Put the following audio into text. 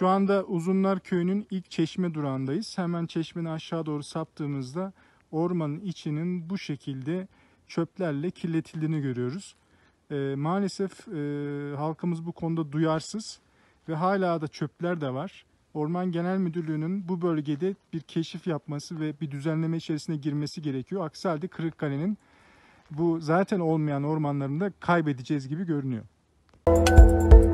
Şu anda Uzunlar Köyü'nün ilk çeşme durağındayız. Hemen çeşmenin aşağı doğru saptığımızda ormanın içinin bu şekilde çöplerle kirletildiğini görüyoruz. E, maalesef e, halkımız bu konuda duyarsız ve hala da çöpler de var. Orman Genel Müdürlüğü'nün bu bölgede bir keşif yapması ve bir düzenleme içerisine girmesi gerekiyor. Aksi halde Kırıkkale'nin bu zaten olmayan da kaybedeceğiz gibi görünüyor. Müzik